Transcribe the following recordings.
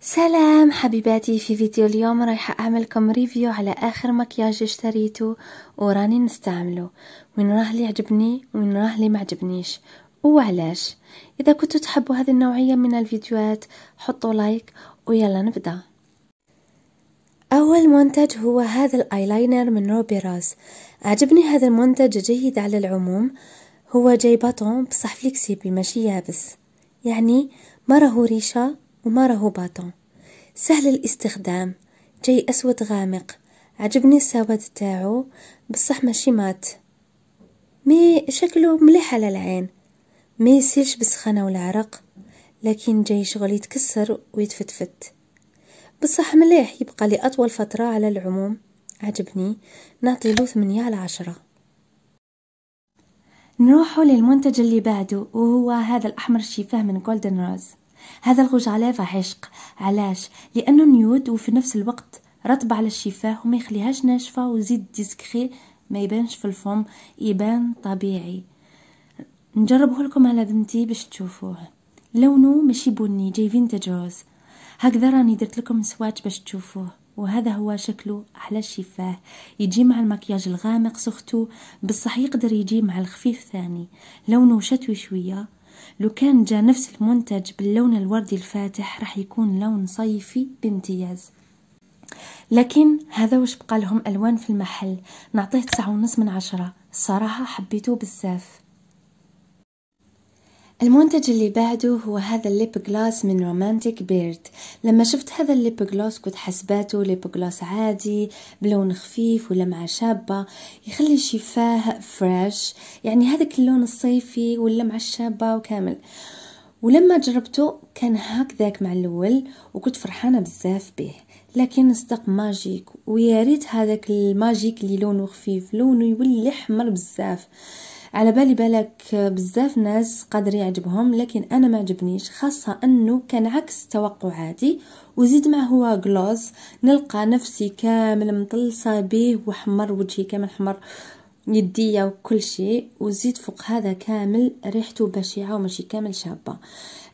سلام حبيباتي في فيديو اليوم رايحة أعملكم ريفيو على آخر مكياج اشتريته وراني نستعمله وين راه لي عجبني وين راه لي معجبنيش وعلاش إذا كنتوا تحبوا هذه النوعية من الفيديوهات حطوا لايك ويلا نبدأ أول منتج هو هذا الآيلاينر من روبي راس عجبني هذا المنتج جيد على العموم هو جاي باطون بصح فليكسيبل ماشي يابس يعني ما راهو ريشة وما راهو باطون سهل الاستخدام جاي أسود غامق عجبني السواد تاعو بصح ماشي مات مي شكله مليح على العين ما يسيلش بالسخانة والعرق لكن جاي شغل يتكسر ويتفتفت بصح مليح يبقى لي أطول فترة على العموم عجبني نعطي له ثمانية على عشرة نروحوا للمنتج اللي بعده وهو هذا الأحمر الشفاه من جولدن روز هذا الغجعلة عشق علاش لانه نيود وفي نفس الوقت رطب على الشفاه وما يخليهاش ناشفه وزيد ديسكري ما يبانش في الفم يبان طبيعي نجربه لكم على بنتي باش تشوفوه لونه ماشي بني جاي فينتاج روز هكذا راني درت لكم سواتش باش تشوفوه وهذا هو شكله على الشفاه يجي مع المكياج الغامق سخته بصح يقدر يجي مع الخفيف ثاني لونه شتوي شويه لو كان جا نفس المنتج باللون الوردي الفاتح راح يكون لون صيفي بامتياز لكن هذا واش بقى لهم الوان في المحل نعطيه تسعة ونص من عشرة الصراحة حبيته بزاف المنتج اللي بعده هو هذا الليب جلاس من رومانتيك بيرد لما شفت هذا الليب جلاس كنت حسباته ليب جلاس عادي بلون خفيف ولمعة شابة يخلي شفاه فريش يعني هذاك اللون الصيفي واللمعة الشابة وكامل ولما جربته كان هكذاك مع الاول وكنت فرحانة بزاف به لكن صدق ماجيك ويا ريت هذاك الماجيك اللي لونه خفيف لونه يولي احمر بزاف على بالي بالك بزاف ناس قادر يعجبهم لكن انا ما عجبنيش خاصه انه كان عكس توقعاتي وزيد مع هو غلوز نلقى نفسي كامل مطلصه به وحمر وجهي كامل حمر يدي وكل شيء وزيد فوق هذا كامل ريحته بشعة وماشي كامل شابة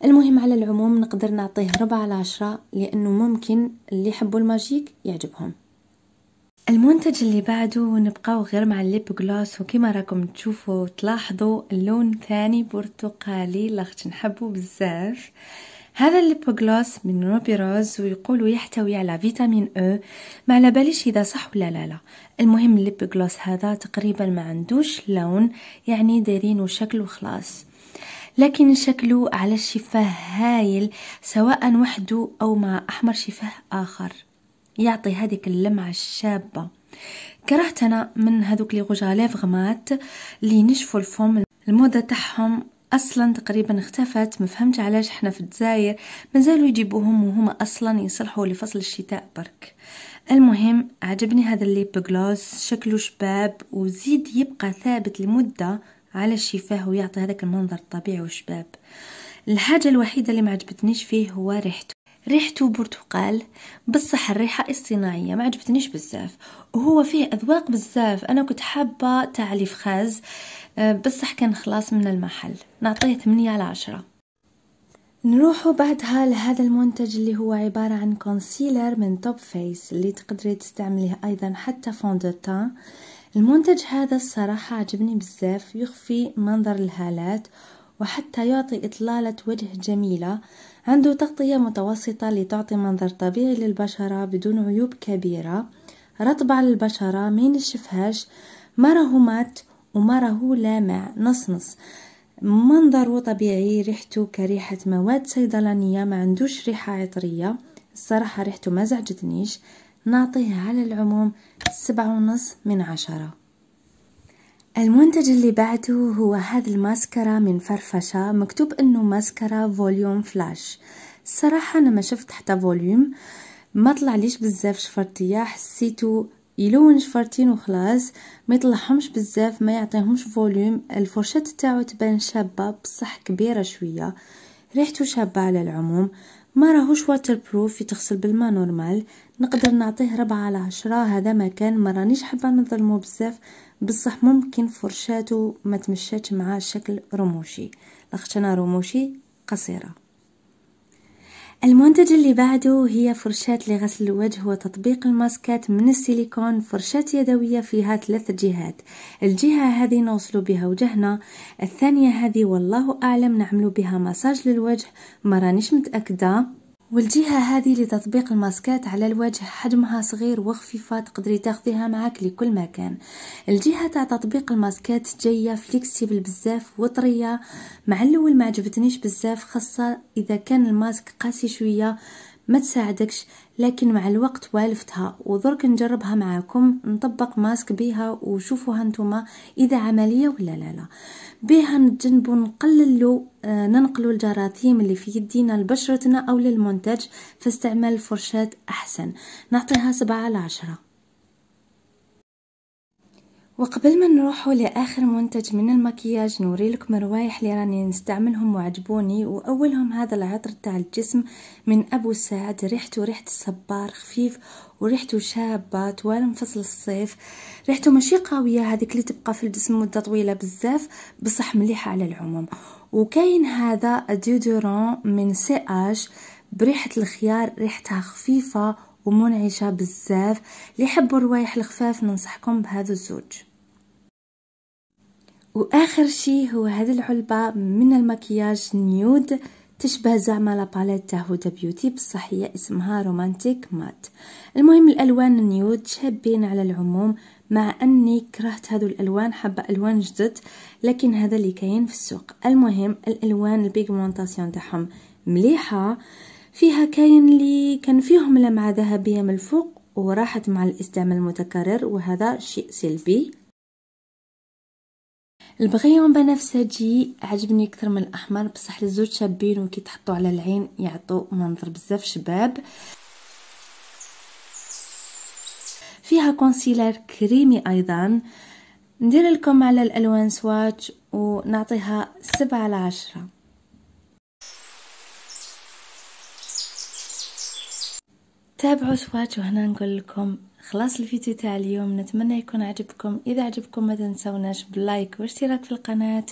المهم على العموم نقدر نعطيه ربع على عشرة لأنه ممكن اللي يحبوا الماجيك يعجبهم المنتج اللي بعده نبقاو غير مع الليب جلوس وكما راكم تشوفوا تلاحظوا اللون ثاني برتقالي لاخت نحبه بزاف هذا الليب جلوس من روبي روز ويقولوا يحتوي على فيتامين او ما على باليش اذا صح ولا لا لا المهم الليب جلوس هذا تقريبا ما عندوش لون يعني دايرينه شكل وخلاص لكن شكله على الشفاه هايل سواء وحده او مع احمر شفاه اخر يعطي هذيك اللمعة الشابة كرهت أنا من هذوك لي غجاليف غمات اللي نشفو الفم الموضة تاعهم اصلا تقريبا اختفت ما فهمتش علاش حنا في الجزائر مازالوا يجيبوهم وهما اصلا يصلحوا لفصل الشتاء برك المهم عجبني هذا الليب جلوس شكله شباب وزيد يبقى ثابت لمده على الشفاه ويعطي هذاك المنظر الطبيعي وشباب الحاجه الوحيده اللي ما عجبتنيش فيه هو ريحته ريحته برتقال بصح الريحة اصطناعية ما عجبتنيش بزاف وهو فيه أذواق بزاف أنا كنت حابة تاع خاز آه، بصح كان خلاص من المحل نعطيه 8 على 10 نروح بعدها لهذا المنتج اللي هو عبارة عن كونسيلر من توب فيس اللي تقدري تستعمليه أيضا حتى فوندوتان المنتج هذا الصراحة عجبني بزاف يخفي منظر الهالات وحتى يعطي إطلالة وجه جميلة عنده تغطية متوسطة لتعطي منظر طبيعي للبشرة بدون عيوب كبيرة رطب على البشرة ما ينشفهاش مات وما ومره لامع نص منظره طبيعي ريحته كريحة مواد صيدلانية ما عندوش ريحة عطرية الصراحة ريحته ما زعجتنيش نعطيه على العموم سبعة ونص من عشرة المنتج اللي بعته هو هذا الماسكرا من فرفشة مكتوب انه ماسكرا فوليوم فلاش الصراحة انا ما شفت حتى فوليوم ما طلعليش بزاف شفرتية حسيته يلون شفرتين وخلاص ما يطلعهمش بزاف ما يعطيهمش فوليوم الفرشاة تاعو تبان شابة بصح كبيرة شوية ريحته شابة على العموم ما راهوش واتر بروف يتغسل بالماء نورمال نقدر نعطيه ربعة على عشرة هذا ما كان ما رانيش حابه نظلمو بزاف بصح ممكن فرشاتو ما تمشاتش مع شكل رموشي لاخت انا رموشي قصيره المنتج اللي بعده هي فرشاة لغسل الوجه وتطبيق الماسكات من السيليكون فرشاة يدوية فيها ثلاث جهات الجهة هذه نوصل بها وجهنا الثانية هذه والله أعلم نعمل بها مساج للوجه مرانيش متأكدة والجهة هذه لتطبيق الماسكات على الوجه حجمها صغير وخفيفة تقدري تاخذيها معك لكل مكان الجهة تاع تطبيق الماسكات جاية فليكسيبل بزاف وطرية مع الاول ما عجبتنيش بزاف خاصة اذا كان الماسك قاسي شوية ما تساعدكش لكن مع الوقت والفتها ودرك نجربها معاكم نطبق ماسك بها وشوفوها نتوما اذا عمليه ولا لا لا بها نتجنبوا نقللوا آه ننقلوا الجراثيم اللي في يدينا لبشرتنا او للمنتج فاستعمال فرشات احسن نعطيها سبعة على عشرة وقبل ما نروحوا لاخر منتج من المكياج نوري لكم روايح اللي راني نستعملهم وعجبوني واولهم هذا العطر تاع الجسم من ابو سعد ريحته ريحه الصبار خفيف وريحته شابه طوال فصل الصيف ريحته ماشي قويه هذيك اللي تبقى في الجسم مده طويله بزاف بصح مليحه على العموم وكاين هذا ديودورون من سي اش بريحه الخيار ريحتها خفيفه ومنعشه بزاف اللي يحبوا الروايح الخفاف ننصحكم بهذا الزوج واخر شيء هو هذه العلبه من المكياج نيود تشبه زعما لاباليت تاع هودا بيوتي بصح هي اسمها رومانتيك مات المهم الالوان النيود شابين على العموم مع اني كرهت هذو الالوان حابه الوان جدد لكن هذا اللي كاين في السوق المهم الالوان البيغمونطاسيون تاعهم مليحه فيها كاين اللي كان فيهم لمعة ذهبية من الفوق وراحت مع الاستعمال المتكرر وهذا شيء سلبي البغيون بنفسجي عجبني اكثر من الاحمر بصح الزوج شابين وكي تحطوا على العين يعطوا منظر بزاف شباب فيها كونسيلر كريمي ايضا ندير لكم على الالوان سواتش ونعطيها سبعة على عشرة تابعوا سوات وهنا نقول لكم خلاص الفيديو تاع اليوم نتمنى يكون عجبكم اذا عجبكم ما تنسوناش باللايك واشتراك في القناه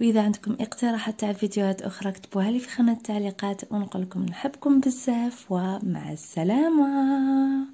واذا عندكم اقتراحات تاع فيديوهات اخرى كتبوها لي في خانه التعليقات ونقول لكم نحبكم بزاف ومع السلامه